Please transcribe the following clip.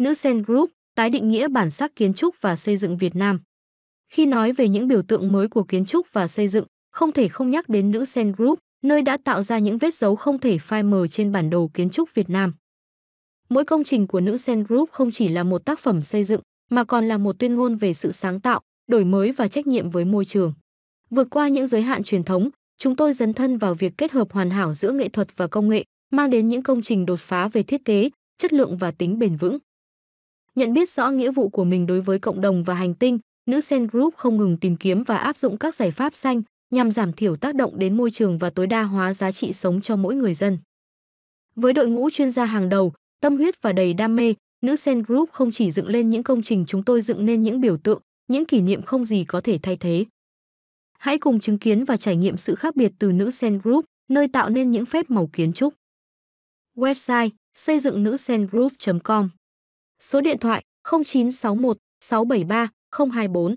Nữ Sen Group tái định nghĩa bản sắc kiến trúc và xây dựng Việt Nam. Khi nói về những biểu tượng mới của kiến trúc và xây dựng, không thể không nhắc đến nữ Sen Group, nơi đã tạo ra những vết dấu không thể phai mờ trên bản đồ kiến trúc Việt Nam. Mỗi công trình của nữ Sen Group không chỉ là một tác phẩm xây dựng, mà còn là một tuyên ngôn về sự sáng tạo, đổi mới và trách nhiệm với môi trường. Vượt qua những giới hạn truyền thống, chúng tôi dấn thân vào việc kết hợp hoàn hảo giữa nghệ thuật và công nghệ, mang đến những công trình đột phá về thiết kế, chất lượng và tính bền vững. Nhận biết rõ nghĩa vụ của mình đối với cộng đồng và hành tinh, nữ Sen Group không ngừng tìm kiếm và áp dụng các giải pháp xanh nhằm giảm thiểu tác động đến môi trường và tối đa hóa giá trị sống cho mỗi người dân. Với đội ngũ chuyên gia hàng đầu, tâm huyết và đầy đam mê, nữ Sen Group không chỉ dựng lên những công trình chúng tôi dựng nên những biểu tượng, những kỷ niệm không gì có thể thay thế. Hãy cùng chứng kiến và trải nghiệm sự khác biệt từ nữ Sen Group, nơi tạo nên những phép màu kiến trúc. Website xây dựng nữ group com Số điện thoại 0961 673 024